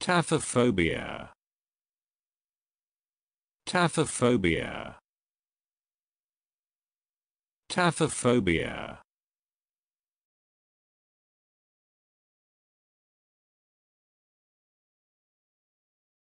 Taphophobia. Taphophobia. Taphophobia.